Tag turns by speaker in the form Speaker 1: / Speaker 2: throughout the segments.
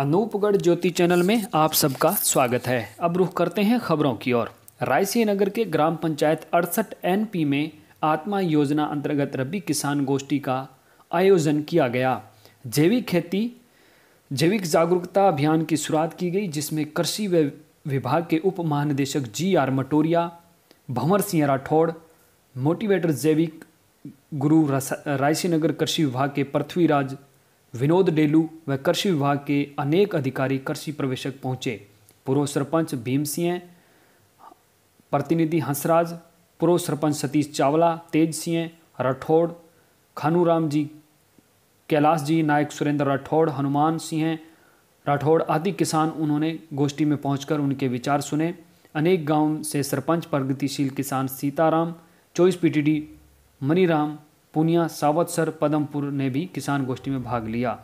Speaker 1: अनूपगढ़ ज्योति channel में आप सबका स्वागत है अब रुख करते हैं खबरों की ओर रायसी नगर के ग्राम पंचायत अड़सठ एन में आत्मा योजना अंतर्गत रबी किसान गोष्ठी का आयोजन किया गया जैविक खेती जैविक जागरूकता अभियान की शुरुआत की गई जिसमें कृषि विभाग के उप महानिदेशक G R Matoria Bhanwar Singh Rathore motivator जैविक गुरु रायसी नगर कृषि विभाग के पृथ्वीराज विनोद डेलू व कृषि विभाग के अनेक अधिकारी कृषि प्रवेशक पहुंचे पूर्व सरपंच भीम सिंह प्रतिनिधि हंसराज पूर्व सरपंच सतीश चावला तेज सिंह राठौड़ खानूराम जी कैलाश जी नायक सुरेंद्र राठौड़ हनुमान सिंह राठौड़ आदि किसान उन्होंने गोष्ठी में पहुंचकर उनके विचार सुने अनेक गांव से सरपंच प्रगतिशील किसान सीताराम चौबीस पीटीडी मनीराम पुनिया सावतसर पदमपुर ने भी किसान गोष्ठी में भाग लिया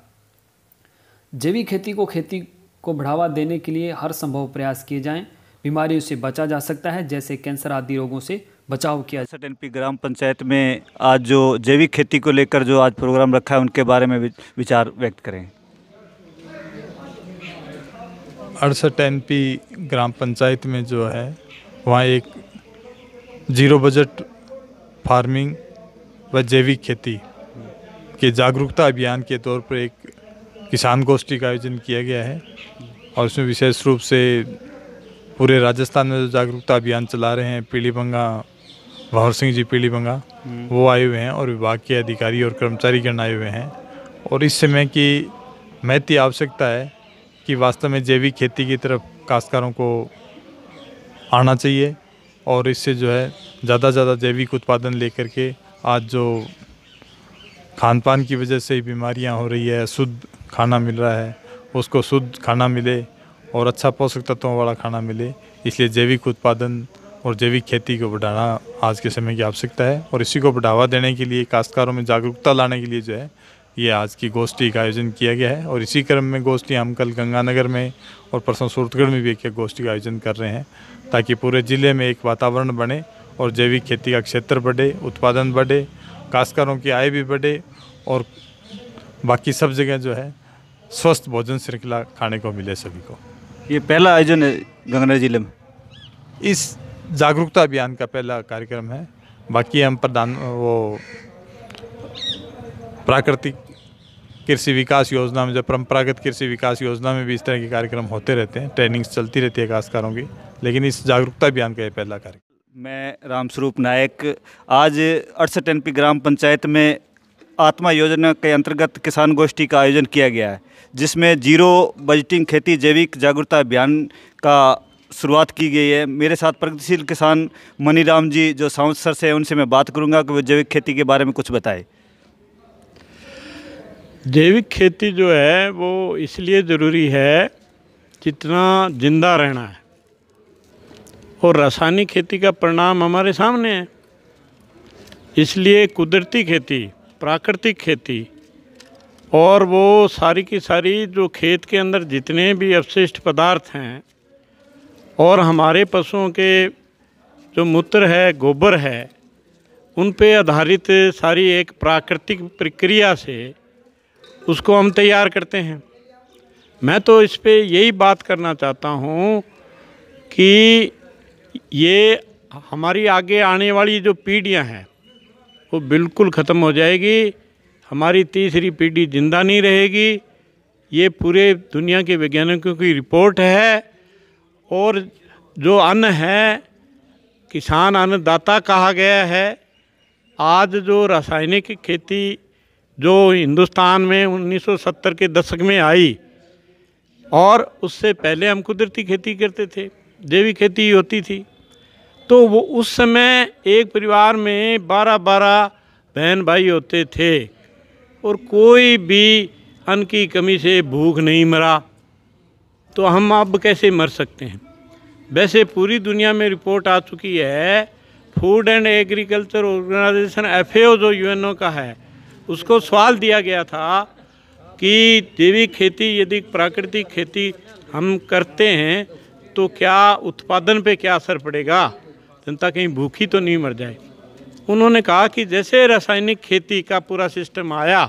Speaker 1: जैविक खेती को खेती को बढ़ावा देने के लिए हर संभव प्रयास किए जाएं बीमारियों से बचा जा सकता है जैसे कैंसर आदि रोगों से बचाव किया सट पी ग्राम पंचायत में आज जो जैविक खेती को लेकर जो आज प्रोग्राम रखा है उनके बारे में विचार व्यक्त करें
Speaker 2: अड़सठ एन पी ग्राम पंचायत में जो है वहाँ एक जीरो बजट फार्मिंग व जैविक खेती के जागरूकता अभियान के तौर पर एक किसान गोष्ठी का आयोजन किया गया है और उसमें विशेष रूप से पूरे राजस्थान में जो जागरूकता अभियान चला रहे हैं पीलीभंगा भंवर सिंह जी पीलीभंगा हम्म। वो आए हुए हैं और विभाग के अधिकारी और कर्मचारीगण आए हुए हैं और इस समय की महती आवश्यकता है कि वास्तव में जैविक खेती की तरफ काश्तकारों को आना चाहिए और इससे जो है ज़्यादा से ज़्यादा जैविक उत्पादन लेकर के आज जो खान पान की वजह से ही बीमारियां हो रही है शुद्ध खाना मिल रहा है उसको शुद्ध खाना मिले और अच्छा पोषक तत्वों वाला खाना मिले इसलिए जैविक उत्पादन और जैविक खेती को बढ़ाना आज के समय की आवश्यकता है और इसी को बढ़ावा देने के लिए काश्तकारों में जागरूकता लाने के लिए जो है ये आज की गोष्ठी का आयोजन किया गया है और इसी क्रम में गोष्ठी हम कल गंगानगर में और परसों सूरतगढ़ में भी एक गोष्ठी का आयोजन कर रहे हैं ताकि पूरे ज़िले में एक वातावरण बने और जैविक खेती का क्षेत्र बढ़े उत्पादन बढ़े काश्तकारों की आय भी बढ़े और बाकी सब जगह जो है स्वस्थ भोजन श्रृंखला खाने को मिले सभी को ये पहला आयोजन है गंगना जिले में इस जागरूकता अभियान का पहला कार्यक्रम है बाकी हम प्रधान वो प्राकृतिक कृषि विकास योजना में जो परंपरागत कृषि विकास योजना में भी इस तरह के कार्यक्रम होते रहते हैं ट्रेनिंग्स चलती रहती है काश्तकारों की लेकिन इस जागरूकता अभियान का यह पहला कार्यक्रम
Speaker 1: मैं रामस्वरूप नायक आज अड़सठ एन ग्राम पंचायत में आत्मा योजना के अंतर्गत किसान गोष्ठी का आयोजन किया गया है जिसमें जीरो बजटिंग खेती जैविक जागरूकता अभियान का शुरुआत की गई है मेरे साथ प्रगतिशील किसान मनीराम जी जो साउंड सर से उनसे मैं बात करूंगा कि वो जैविक खेती के बारे में कुछ बताए
Speaker 3: जैविक खेती जो है वो इसलिए ज़रूरी है जितना ज़िंदा रहना है और रासायनिक खेती का परिणाम हमारे सामने है इसलिए कुदरती खेती प्राकृतिक खेती और वो सारी की सारी जो खेत के अंदर जितने भी अवशिष्ट पदार्थ हैं और हमारे पशुओं के जो मूत्र है गोबर है उन पे आधारित सारी एक प्राकृतिक प्रक्रिया से उसको हम तैयार करते हैं मैं तो इस पर यही बात करना चाहता हूँ कि ये हमारी आगे आने वाली जो पीढ़ियाँ हैं वो बिल्कुल ख़त्म हो जाएगी हमारी तीसरी पीढ़ी जिंदा नहीं रहेगी ये पूरे दुनिया के वैज्ञानिकों की रिपोर्ट है और जो अन्न है किसान अन्नदाता कहा गया है आज जो रासायनिक खेती जो हिंदुस्तान में 1970 के दशक में आई और उससे पहले हम कुदरती खेती करते थे जैविक खेती होती थी तो वो उस समय एक परिवार में बारह बारह बहन भाई होते थे और कोई भी अन्न की कमी से भूख नहीं मरा तो हम अब कैसे मर सकते हैं वैसे पूरी दुनिया में रिपोर्ट आ चुकी है food and agriculture organization F जो यू का है उसको सवाल दिया गया था कि जैविक खेती यदि प्राकृतिक खेती हम करते हैं तो क्या उत्पादन पे क्या असर पड़ेगा जनता कहीं भूखी तो नहीं मर जाए उन्होंने कहा कि जैसे रासायनिक खेती का पूरा सिस्टम आया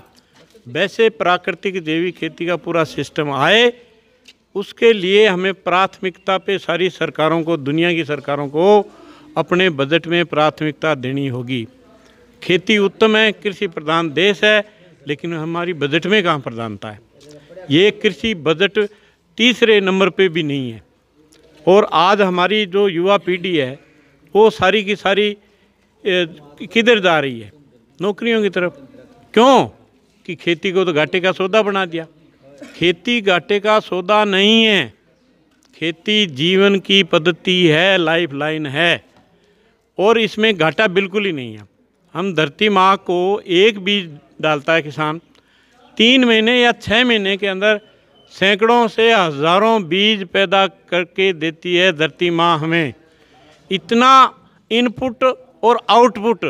Speaker 3: वैसे प्राकृतिक जैविक खेती का पूरा सिस्टम आए उसके लिए हमें प्राथमिकता पे सारी सरकारों को दुनिया की सरकारों को अपने बजट में प्राथमिकता देनी होगी खेती उत्तम है कृषि प्रधान देश है लेकिन हमारी बजट में कहाँ प्रधानता है ये कृषि बजट तीसरे नंबर पे भी नहीं है और आज हमारी जो युवा पीढ़ी है वो सारी की सारी किधर जा रही है नौकरियों की तरफ क्यों कि खेती को तो घाटे का सौदा बना दिया खेती घाटे का सौदा नहीं है खेती जीवन की पद्धति है लाइफ लाइन है और इसमें घाटा बिल्कुल ही नहीं है हम धरती माँ को एक बीज डालता है किसान तीन महीने या छः महीने के अंदर सैकड़ों से हज़ारों बीज पैदा करके देती है धरती माँ हमें इतना इनपुट और आउटपुट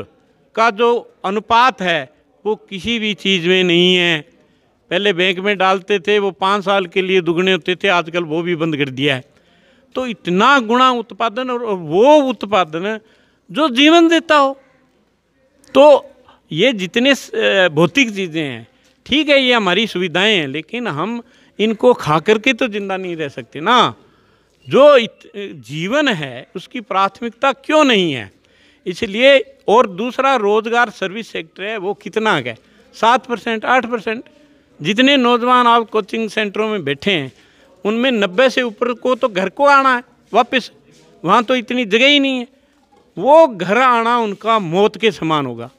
Speaker 3: का जो अनुपात है वो किसी भी चीज़ में नहीं है पहले बैंक में डालते थे वो पाँच साल के लिए दुगने होते थे आजकल वो भी बंद कर दिया है तो इतना गुणा उत्पादन और वो उत्पादन जो जीवन देता हो तो ये जितने भौतिक चीज़ें हैं ठीक है ये हमारी सुविधाएं हैं लेकिन हम इनको खा करके तो ज़िंदा नहीं रह सकते ना जो जीवन है उसकी प्राथमिकता क्यों नहीं है इसलिए और दूसरा रोजगार सर्विस सेक्टर है वो कितना है सात परसेंट आठ परसेंट जितने नौजवान आप कोचिंग सेंटरों में बैठे हैं उनमें नब्बे से ऊपर को तो घर को आना है वापस वहाँ तो इतनी जगह ही नहीं है वो घर आना उनका मौत के समान होगा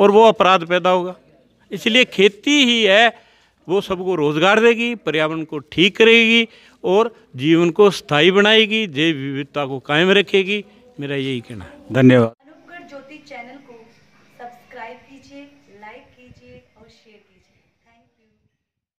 Speaker 3: और वो अपराध पैदा होगा इसलिए खेती ही है वो सबको रोज़गार देगी पर्यावरण को ठीक करेगी और जीवन को स्थायी बनाएगी जैव विविधता को कायम रखेगी मेरा यही कहना है
Speaker 1: धन्यवाद